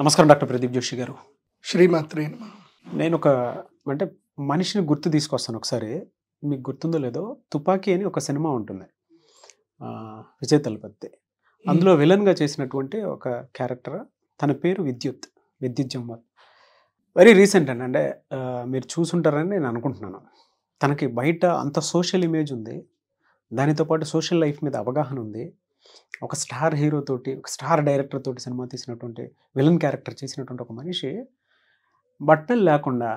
నమస్కారం డాక్టర్ ప్రదీప్ జోషి గారు శ్రీమాత్రే నేను ఒక అంటే మనిషిని గుర్తు తీసుకొస్తాను ఒకసారి మీకు గుర్తుందో లేదో తుపాకీ అని ఒక సినిమా ఉంటుంది విజయ్ తలపతి అందులో విలన్గా చేసినటువంటి ఒక క్యారెక్టర్ తన పేరు విద్యుత్ విద్యుత్ జంవల్ వెరీ రీసెంట్ అండి అంటే మీరు చూసుంటారని నేను అనుకుంటున్నాను తనకి బయట అంత సోషల్ ఇమేజ్ ఉంది దానితో పాటు సోషల్ లైఫ్ మీద అవగాహన ఉంది ఒక స్టార్ హీరో తోటి ఒక స్టార్ డైరెక్టర్ తోటి సినిమా తీసినటువంటి విలన్ క్యారెక్టర్ చేసినటువంటి ఒక మనిషి బట్టలు లేకుండా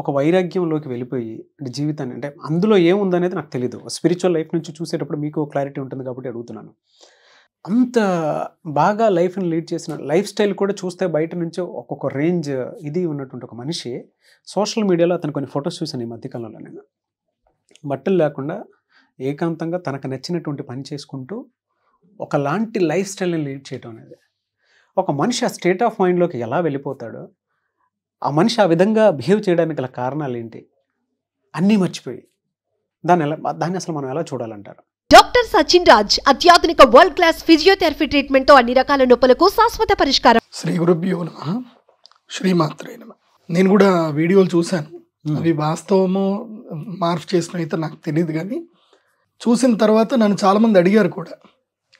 ఒక వైరాగ్యంలోకి వెళ్ళిపోయి అంటే జీవితాన్ని అంటే అందులో ఏముందనేది నాకు తెలియదు స్పిరిచువల్ లైఫ్ నుంచి చూసేటప్పుడు మీకు క్లారిటీ ఉంటుంది కాబట్టి అడుగుతున్నాను అంత బాగా లైఫ్ని లీడ్ చేసిన లైఫ్ స్టైల్ కూడా చూస్తే బయట నుంచి ఒక్కొక్క రేంజ్ ఇది ఉన్నటువంటి ఒక మనిషి సోషల్ మీడియాలో అతను కొన్ని ఫొటోస్ చూశాను ఈ మధ్యకాలంలో నేను బట్టలు లేకుండా ఏకాంతంగా తనకు నచ్చినటువంటి పని చేసుకుంటూ ఒకలాంటి లైఫ్ స్టైల్ని లీడ్ చేయడం అనేది ఒక మనిషి ఆ స్టేట్ ఆఫ్ మైండ్లోకి ఎలా వెళ్ళిపోతాడో ఆ మనిషి ఆ విధంగా బిహేవ్ చేయడానికి గల కారణాలు ఏంటి అన్నీ మర్చిపోయి దాన్ని ఎలా దాన్ని అసలు మనం ఎలా చూడాలంటారు డాక్టర్ సచిన్ రాజ్ అత్యాధునిక వరల్డ్ క్లాస్ ఫిజియోథెరపీ ట్రీట్మెంట్తో అన్ని రకాల నొప్పులకు శాశ్వత పరిష్కారం శ్రీ గురుభ్యో నమ శ్రీమాత్రే నమ నేను కూడా వీడియోలు చూశాను అవి వాస్తవము మార్పు చేసిన అయితే నాకు తెలియదు కానీ చూసిన తర్వాత నన్ను చాలామంది అడిగారు కూడా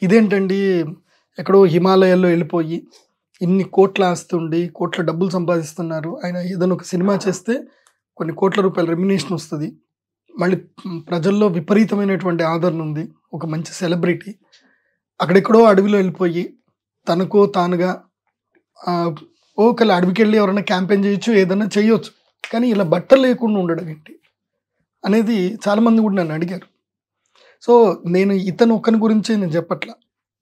ఇదేంటండి ఎక్కడో హిమాలయాల్లో వెళ్ళిపోయి ఇన్ని కోట్లు ఆస్తుండి కోట్ల డబ్బులు సంపాదిస్తున్నారు ఆయన ఏదైనా ఒక సినిమా చేస్తే కొన్ని కోట్ల రూపాయల రెమ్యునేషన్ వస్తుంది మళ్ళీ ప్రజల్లో విపరీతమైనటువంటి ఆదరణ ఉంది ఒక మంచి సెలబ్రిటీ అక్కడెక్కడో అడవిలో వెళ్ళిపోయి తనకో తానుగా ఒకళ్ళు అడవికి వెళ్ళి ఎవరైనా క్యాంపెయిన్ చేయొచ్చు ఏదైనా చేయొచ్చు కానీ ఇలా బట్టలు లేకుండా ఉండడం ఏంటి అనేది చాలామంది కూడా నన్ను అడిగారు సో నేను ఇతను ఒక్కని గురించి నేను చెప్పట్ల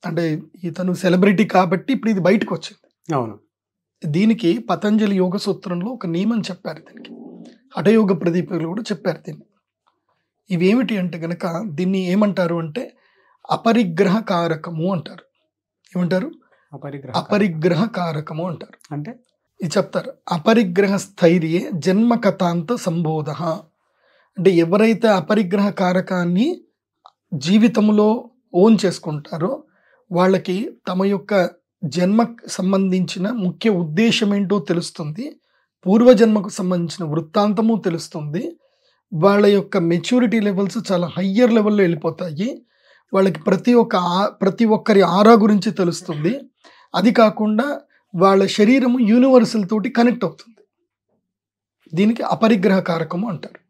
అంటే ఇతను సెలబ్రిటీ కాబట్టి ఇప్పుడు ఇది బయటకు వచ్చింది అవును దీనికి పతంజలి యోగ సూత్రంలో ఒక నియమం చెప్పారు దీనికి హఠయోగ ప్రదీపకులు కూడా చెప్పారు దీన్ని ఇవేమిటి అంటే కనుక దీన్ని ఏమంటారు అంటే అపరిగ్రహ కారకము అంటారు ఏమంటారు అపరిగ్రహ అపరిగ్రహ కారకము అంటారు అంటే ఇది చెప్తారు అపరిగ్రహ స్థైర్యే జన్మకథాంత సంబోధ అంటే ఎవరైతే అపరిగ్రహ కారకాన్ని జీవితంలో ఓన్ చేసుకుంటారో వాళ్ళకి తమ యొక్క జన్మ సంబంధించిన ముఖ్య ఉద్దేశం ఏంటో తెలుస్తుంది పూర్వజన్మకు సంబంధించిన వృత్తాంతము తెలుస్తుంది వాళ్ళ యొక్క మెచ్యూరిటీ లెవెల్స్ చాలా హయ్యర్ లెవెల్లో వెళ్ళిపోతాయి వాళ్ళకి ప్రతి ఒక్క ప్రతి ఒక్కరి ఆరా గురించి తెలుస్తుంది అది కాకుండా వాళ్ళ శరీరము యూనివర్సల్ తోటి కనెక్ట్ అవుతుంది దీనికి అపరిగ్రహ కారకము అంటారు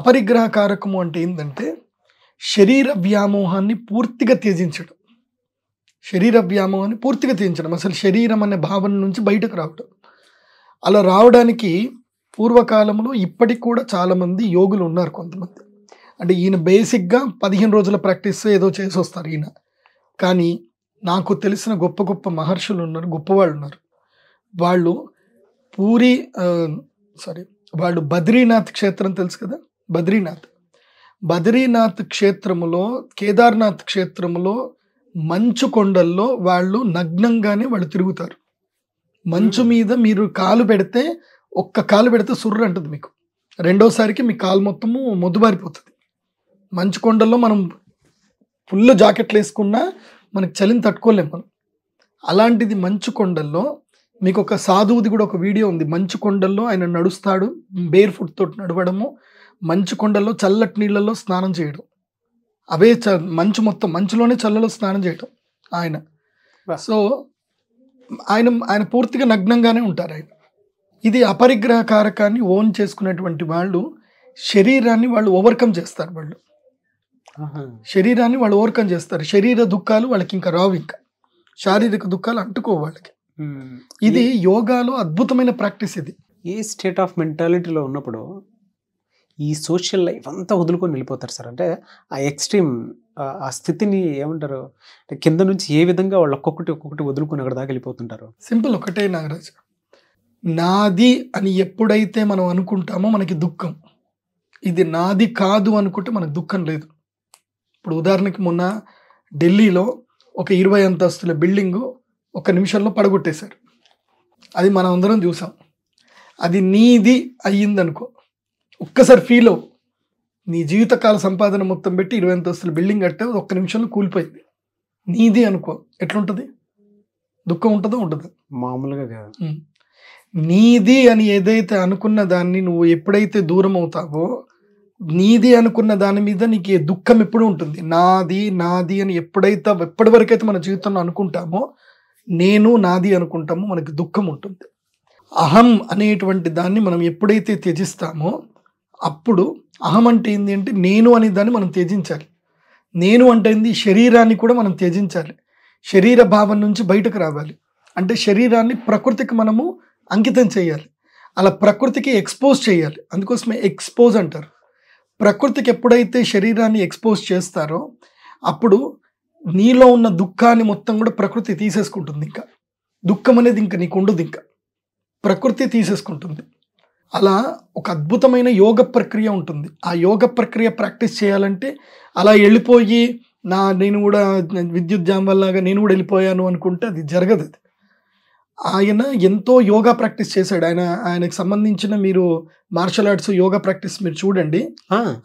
అపరిగ్రహ కారకము అంటే ఏంటంటే శరీర వ్యామోహాన్ని పూర్తిగా త్యజించడం శరీర వ్యామోహాన్ని పూర్తిగా త్యజించడం అసలు శరీరం అనే భావన నుంచి బయటకు రావడం అలా రావడానికి పూర్వకాలంలో ఇప్పటికి కూడా చాలామంది యోగులు ఉన్నారు కొంతమంది అంటే ఈయన బేసిక్గా పదిహేను రోజుల ప్రాక్టీస్ ఏదో చేసి వస్తారు ఈయన కానీ నాకు తెలిసిన గొప్ప గొప్ప మహర్షులు ఉన్నారు గొప్పవాళ్ళు ఉన్నారు వాళ్ళు పూరి సారీ వాళ్ళు బద్రీనాథ్ క్షేత్రం తెలుసు కదా బద్రీనాథ్ బద్రీనాథ్ క్షేత్రములో కేదార్నాథ్ క్షేత్రములో మంచు కొండల్లో వాళ్ళు నగ్నంగానే వాళ్ళు తిరుగుతారు మంచు మీద మీరు కాలు పెడితే ఒక్క కాలు పెడితే సుర్రు అంటుంది మీకు రెండోసారికి మీ కాలు మొత్తము మొద్దుబారిపోతుంది మంచు కొండల్లో మనం ఫుల్ జాకెట్లు వేసుకున్నా మనకి చలిని తట్టుకోలేము మనం అలాంటిది మంచు కొండల్లో మీకు ఒక సాధువుది కూడా ఒక వీడియో ఉంది మంచు కొండల్లో ఆయన నడుస్తాడు బేర్ ఫుట్ తోటి నడవడము మంచు కొండల్లో చల్లటి నీళ్ళల్లో స్నానం చేయడం అవే చ మంచు మొత్తం మంచులోనే చల్లలో స్నానం చేయటం ఆయన సో ఆయన ఆయన పూర్తిగా నగ్నంగానే ఉంటారు ఆయన ఇది అపరిగ్రహ కారకాన్ని ఓన్ చేసుకునేటువంటి వాళ్ళు శరీరాన్ని వాళ్ళు ఓవర్కమ్ చేస్తారు వాళ్ళు శరీరాన్ని వాళ్ళు ఓవర్కమ్ చేస్తారు శరీర దుఃఖాలు వాళ్ళకి ఇంకా రావు ఇంకా శారీరక దుఃఖాలు అంటుకో వాళ్ళకి ఇది యోగాలో అద్భుతమైన ప్రాక్టీస్ ఇది ఈ స్టేట్ ఆఫ్ మెంటాలిటీలో ఉన్నప్పుడు ఈ సోషల్ లైఫ్ అంతా వదులుకొని వెళ్ళిపోతారు సార్ అంటే ఆ ఎక్స్ట్రీమ్ ఆ స్థితిని ఏమంటారు కింద నుంచి ఏ విధంగా వాళ్ళు ఒక్కొక్కటి ఒక్కొక్కటి వదులుకొని అక్కడ దాకా వెళ్ళిపోతుంటారు సింపుల్ ఒకటే నాగరాజ్ నాది అని ఎప్పుడైతే మనం అనుకుంటామో మనకి దుఃఖం ఇది నాది కాదు అనుకుంటే మనకు దుఃఖం లేదు ఇప్పుడు ఉదాహరణకి మొన్న ఢిల్లీలో ఒక ఇరవై అంతస్తుల బిల్డింగు ఒక నిమిషంలో పడగొట్టేశారు అది మనం అందరం చూసాం అది నీది అయ్యిందనుకో ఒక్కసారి ఫీల్ అవు నీ జీవితకాల సంపాదన మొత్తం పెట్టి ఇరవై అంతస్తులు బిల్డింగ్ కట్టావు ఒక్క నిమిషంలో కూలిపోయింది నీది అనుకో ఎట్లుంటుంది దుఃఖం ఉంటుందో ఉంటుంది మామూలుగా కాదు నీది అని ఏదైతే అనుకున్న దాన్ని నువ్వు ఎప్పుడైతే దూరం అవుతావో నీది అనుకున్న దాని మీద నీకు దుఃఖం ఎప్పుడు ఉంటుంది నాది నాది అని ఎప్పుడైతే ఎప్పటి అయితే మన జీవితంలో అనుకుంటామో నేను నాది అనుకుంటామో మనకి దుఃఖం ఉంటుంది అహం అనేటువంటి దాన్ని మనం ఎప్పుడైతే త్యజిస్తామో అప్పుడు అహం అంటే ఏంటి అంటే నేను అనే దాన్ని మనం త్యజించాలి నేను అంటే ఏంది శరీరాన్ని కూడా మనం త్యజించాలి శరీర భావం నుంచి బయటకు రావాలి అంటే శరీరాన్ని ప్రకృతికి మనము అంకితం చేయాలి అలా ప్రకృతికి ఎక్స్పోజ్ చేయాలి అందుకోసమే ఎక్స్పోజ్ అంటారు ప్రకృతికి ఎప్పుడైతే శరీరాన్ని ఎక్స్పోజ్ చేస్తారో అప్పుడు నీలో ఉన్న దుఃఖాన్ని మొత్తం కూడా ప్రకృతి తీసేసుకుంటుంది ఇంకా దుఃఖం అనేది ఇంకా నీకు ఉండదు ఇంకా ప్రకృతి తీసేసుకుంటుంది అలా ఒక అద్భుతమైన యోగ ప్రక్రియ ఉంటుంది ఆ యోగ ప్రక్రియ ప్రాక్టీస్ చేయాలంటే అలా వెళ్ళిపోయి నా నేను కూడా విద్యుత్ జాంబల్లాగా నేను కూడా వెళ్ళిపోయాను అనుకుంటే అది జరగదు అది ఆయన ఎంతో యోగా ప్రాక్టీస్ చేశాడు ఆయన ఆయనకు సంబంధించిన మీరు మార్షల్ ఆర్ట్స్ యోగా ప్రాక్టీస్ మీరు చూడండి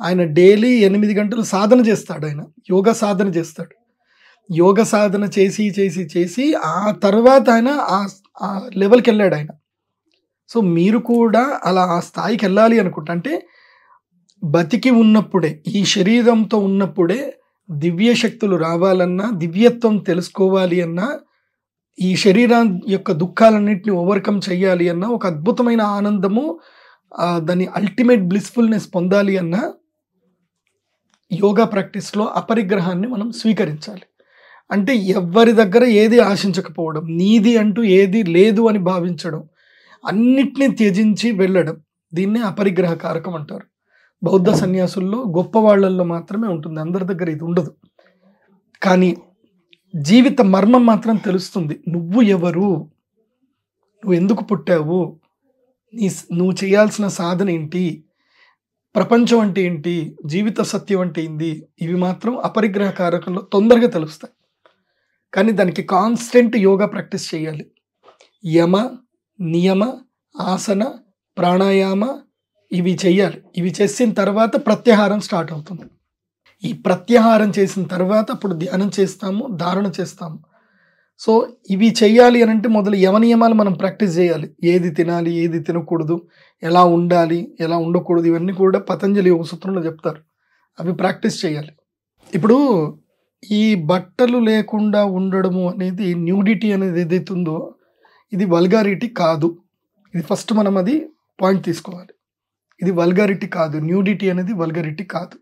ఆయన డైలీ ఎనిమిది గంటలు సాధన చేస్తాడు ఆయన యోగా సాధన చేస్తాడు యోగ సాధన చేసి చేసి చేసి ఆ తర్వాత ఆయన ఆ లెవెల్కి వెళ్ళాడు ఆయన సో మీరు కూడా అలా ఆ స్థాయికి వెళ్ళాలి అనుకుంటా అంటే బతికి ఉన్నప్పుడే ఈ శరీరంతో ఉన్నప్పుడే దివ్య శక్తులు రావాలన్నా దివ్యత్వం తెలుసుకోవాలి అన్నా ఈ శరీరం యొక్క దుఃఖాలన్నింటిని ఓవర్కమ్ చేయాలి అన్నా ఒక అద్భుతమైన ఆనందము దాని అల్టిమేట్ బ్లిస్ఫుల్నెస్ పొందాలి అన్నా యోగా ప్రాక్టీస్లో అపరిగ్రహాన్ని మనం స్వీకరించాలి అంటే ఎవరి దగ్గర ఏది ఆశించకపోవడం నీది అంటూ ఏది లేదు అని భావించడం అన్నిటినీ త్యజించి వెళ్ళడం దీన్నే అపరిగ్రహ కారకం అంటారు బౌద్ధ సన్యాసుల్లో గొప్ప వాళ్ళల్లో మాత్రమే ఉంటుంది అందరి దగ్గర ఇది ఉండదు కానీ జీవిత మర్మం మాత్రం తెలుస్తుంది నువ్వు ఎవరు నువ్వు ఎందుకు పుట్టావు నీ నువ్వు చేయాల్సిన సాధన ఏంటి ప్రపంచం అంటే ఏంటి జీవిత సత్యం అంటే ఏంది ఇవి మాత్రం అపరిగ్రహ కారకంలో తొందరగా తెలుస్తాయి కానీ దానికి కాన్స్టెంట్ యోగా ప్రాక్టీస్ చేయాలి యమ నియమ ఆసన ప్రాణాయామ ఇవి చెయ్యాలి ఇవి చేసిన తర్వాత ప్రత్యాహారం స్టార్ట్ అవుతుంది ఈ ప్రత్యాహారం చేసిన తర్వాత అప్పుడు ధ్యానం చేస్తాము ధారణ చేస్తాము సో ఇవి చేయాలి అని అంటే మొదలు యమ నియమాలు మనం ప్రాక్టీస్ చేయాలి ఏది తినాలి ఏది తినకూడదు ఎలా ఉండాలి ఎలా ఉండకూడదు ఇవన్నీ కూడా పతంజలి యోగ సూత్రంలో చెప్తారు అవి ప్రాక్టీస్ చేయాలి ఇప్పుడు ఈ బట్టలు లేకుండా ఉండడము అనేది న్యూడిటీ అనేది ఏదైతే ఉందో ఇది వల్గారిటీ కాదు ఇది ఫస్ట్ మనం అది పాయింట్ తీసుకోవాలి ఇది వల్గారిటీ కాదు న్యూడిటీ అనేది వల్గారిటీ కాదు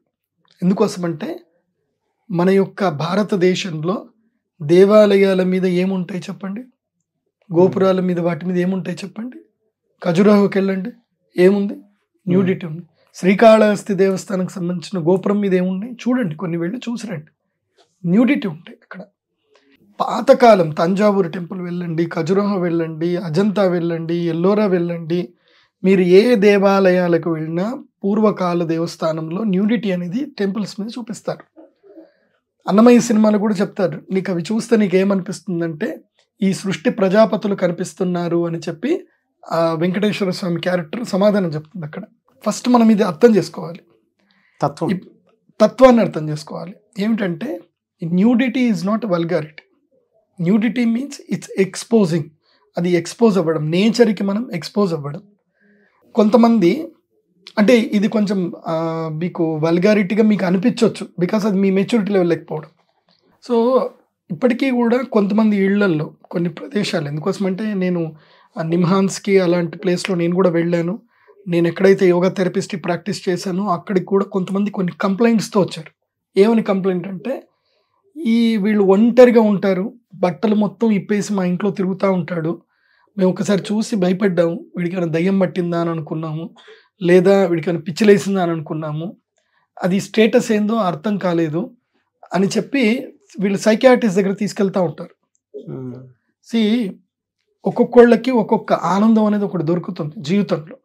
ఎందుకోసమంటే మన యొక్క భారతదేశంలో దేవాలయాల మీద ఏముంటాయి చెప్పండి గోపురాల మీద వాటి మీద ఏముంటాయి చెప్పండి ఖజురాహోకి వెళ్ళండి ఏముంది న్యూడిటీ ఉంది శ్రీకాళహస్తి దేవస్థానానికి సంబంధించిన గోపురం మీద ఏముంది చూడండి కొన్ని వెళ్ళి చూసిరండి న్యూడిటీ ఉంటాయి అక్కడ పాతకాలం తంజావూరు టెంపుల్ వెళ్ళండి ఖజురహో వెళ్ళండి అజంతా వెళ్ళండి ఎల్లోరా వెళ్ళండి మీరు ఏ దేవాలయాలకు వెళ్ళినా పూర్వకాల దేవస్థానంలో న్యూడిటీ అనేది టెంపుల్స్ మీద చూపిస్తారు అన్నమయ్య సినిమాలు కూడా చెప్తారు నీకు అవి చూస్తే నీకేమనిపిస్తుందంటే ఈ సృష్టి ప్రజాపతులు కనిపిస్తున్నారు అని చెప్పి వెంకటేశ్వర స్వామి క్యారెక్టర్ సమాధానం చెప్తుంది అక్కడ ఫస్ట్ మనం ఇది అర్థం చేసుకోవాలి తత్వం తత్వాన్ని అర్థం చేసుకోవాలి ఏమిటంటే nudity is not vulgarity nudity means it's exposing అది ఎక్స్పోజ్ అవ్వడం నేచర్కి మనం ఎక్స్పోజ్ అవ్వడం కొంతమంది అంటే ఇది కొంచెం మీకు వల్గారిటీగా మీకు అనిపించవచ్చు బికాస్ అది మీ మెచ్యూరిటీ లెవెల్ లేకపోవడం సో ఇప్పటికీ కూడా కొంతమంది ఇళ్లల్లో కొన్ని ప్రదేశాలు ఎందుకోసం అంటే నేను నిమ్హాన్స్కి అలాంటి ప్లేస్లో నేను కూడా వెళ్ళాను నేను ఎక్కడైతే యోగా థెరపిస్ట్ ప్రాక్టీస్ చేశానో అక్కడికి కూడా కొంతమంది కొన్ని కంప్లైంట్స్తో వచ్చారు ఏమని కంప్లైంట్ అంటే ఈ వీళ్ళు ఒంటరిగా ఉంటారు బట్టలు మొత్తం ఇప్పేసి మా ఇంట్లో తిరుగుతూ ఉంటాడు మేము ఒకసారి చూసి భయపడ్డాము వీడికైనా దయ్యం పట్టిందా అని అనుకున్నాము లేదా వీడికైనా పిచ్చిలేసిందా అని అనుకున్నాము అది స్టేటస్ ఏందో అర్థం కాలేదు అని చెప్పి వీళ్ళు సైకియాట్రిస్ట్ దగ్గర తీసుకెళ్తూ ఉంటారు సి ఒక్కొక్కళ్ళకి ఒక్కొక్క ఆనందం అనేది ఒకటి దొరుకుతుంది జీవితంలో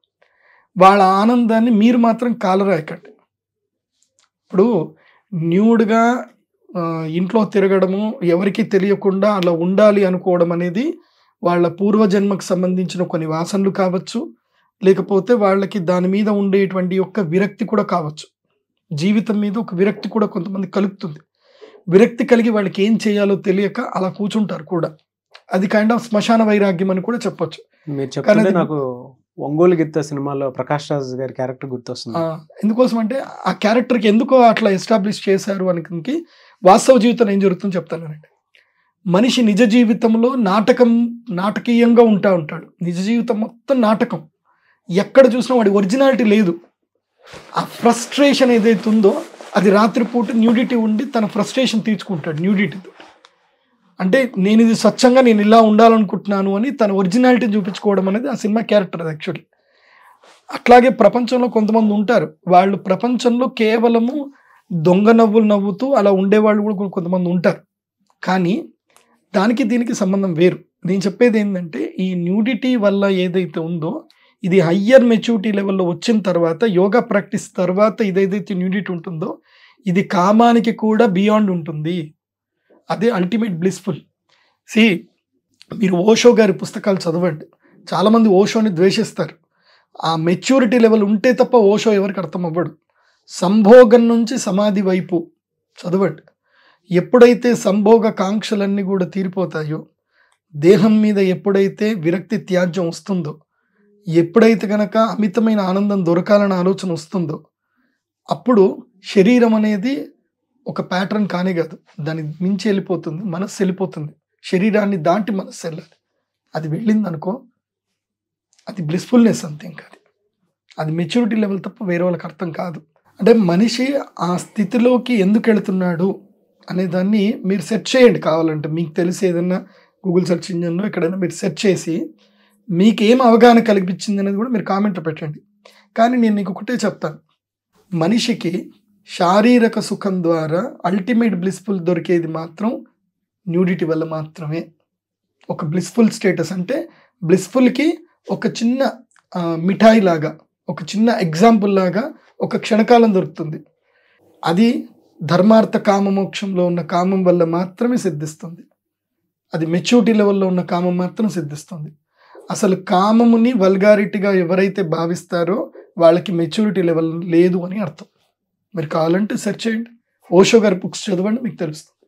వాళ్ళ ఆనందాన్ని మీరు మాత్రం కాలరాయకండి ఇప్పుడు న్యూడ్గా ఇంట్లో తిరగడము ఎవరికి తెలియకుండా అలా ఉండాలి అనుకోవడం అనేది వాళ్ళ పూర్వజన్మకు సంబంధించిన కొన్ని వాసనలు కావచ్చు లేకపోతే వాళ్ళకి దాని మీద ఉండేటువంటి యొక్క విరక్తి కూడా కావచ్చు జీవితం మీద ఒక విరక్తి కూడా కొంతమంది కలుపుతుంది విరక్తి కలిగి వాళ్ళకి ఏం చేయాలో తెలియక అలా కూర్చుంటారు కూడా అది కైండ్ ఆఫ్ శ్మశాన వైరాగ్యం అని కూడా చెప్పొచ్చు మీరు చెప్పండి నాకు ఒంగోలు గిత్త సినిమాలో ప్రకాష్ రాజ్ గారి క్యారెక్టర్ గుర్తొస్తుంది ఎందుకోసం అంటే ఆ క్యారెక్టర్కి ఎందుకో అట్లా ఎస్టాబ్లిష్ చేశారు అనికి వాస్తవ జీవితంలో ఏం జరుగుతుందో చెప్తానండి మనిషి నిజ జీవితంలో నాటకం నాటకీయంగా ఉంటా ఉంటాడు నిజ జీవితం మొత్తం నాటకం ఎక్కడ చూసినా వాడి ఒరిజినాలిటీ లేదు ఆ ఫ్రస్ట్రేషన్ ఏదైతే ఉందో అది రాత్రిపూట న్యూడిటీ ఉండి తన ఫ్రస్ట్రేషన్ తీర్చుకుంటాడు న్యూడిటీతో అంటే నేను ఇది స్వచ్ఛంగా నేను ఇలా ఉండాలనుకుంటున్నాను అని తన ఒరిజినాలిటీ చూపించుకోవడం అనేది ఆ సినిమా క్యారెక్టర్ అది యాక్చువల్లీ అట్లాగే ప్రపంచంలో కొంతమంది ఉంటారు వాళ్ళు ప్రపంచంలో కేవలము దొంగ నవ్వులు నవ్వుతూ అలా ఉండేవాళ్ళు కూడా కొంతమంది ఉంటారు కానీ దానికి దీనికి సంబంధం వేరు నేను చెప్పేది ఏంటంటే ఈ న్యూడిటీ వల్ల ఏదైతే ఉందో ఇది హయ్యర్ మెచ్యూరిటీ లెవెల్లో వచ్చిన తర్వాత యోగా ప్రాక్టీస్ తర్వాత ఇదేదైతే న్యూడిటీ ఉంటుందో ఇది కామానికి కూడా బియాండ్ ఉంటుంది అదే అల్టిమేట్ బ్లిస్ఫుల్ సి మీరు ఓషో గారి పుస్తకాలు చదవండి చాలామంది ఓషోని ద్వేషిస్తారు ఆ మెచ్యూరిటీ లెవెల్ ఉంటే తప్ప ఓషో ఎవరికి అర్థం అవ్వడు సంభోగం నుంచి సమాధి వైపు చదవండి ఎప్పుడైతే సంభోగ కాంక్షలన్నీ కూడా తీరిపోతాయో దేహం మీద ఎప్పుడైతే విరక్తి త్యాజ్యం వస్తుందో ఎప్పుడైతే కనుక అమితమైన ఆనందం దొరకాలన్న ఆలోచన వస్తుందో అప్పుడు శరీరం అనేది ఒక ప్యాటర్న్ కానే కాదు దాన్ని మించి వెళ్ళిపోతుంది మనస్సు వెళ్ళిపోతుంది శరీరాన్ని దాటి మనస్సు వెళ్ళాలి అది వెళ్ళింది అనుకో అది బ్లిస్ఫుల్నెస్ అంతే ఇంకా అది మెచ్యూరిటీ లెవెల్ తప్ప వేరే వాళ్ళకి అర్థం కాదు అంటే మనిషి ఆ స్థితిలోకి ఎందుకు వెళుతున్నాడు అనే దాన్ని మీరు సెర్చ్ చేయండి కావాలంటే మీకు తెలిసి ఏదన్నా గూగుల్ సెర్చ్ ఇంజన్లో ఎక్కడైనా మీరు సెర్చ్ చేసి మీకు ఏం అవగాహన కల్పించింది అనేది కూడా మీరు కామెంట్ పెట్టండి కానీ నేను నీకు ఒకటే చెప్తాను మనిషికి శారీరక సుఖం ద్వారా అల్టిమేట్ బ్లిస్ఫుల్ దొరికేది మాత్రం న్యూడిటీ వల్ల మాత్రమే ఒక బ్లిస్ఫుల్ స్టేటస్ అంటే బ్లిస్ఫుల్కి ఒక చిన్న మిఠాయి లాగా ఒక చిన్న ఎగ్జాంపుల్ లాగా ఒక క్షణకాలం దొరుకుతుంది అది ధర్మార్థ కామమోక్షంలో ఉన్న కామం వల్ల మాత్రమే సిద్ధిస్తుంది అది మెచ్యూరిటీ లెవెల్లో ఉన్న కామం మాత్రం సిద్ధిస్తుంది అసలు కామముని వల్గారిటీగా ఎవరైతే భావిస్తారో వాళ్ళకి మెచ్యూరిటీ లెవెల్ లేదు అని అర్థం మీరు కావాలంటే సెర్చ్ చేయండి ఓషో గారి బుక్స్ చదవండి మీకు తెలుస్తుంది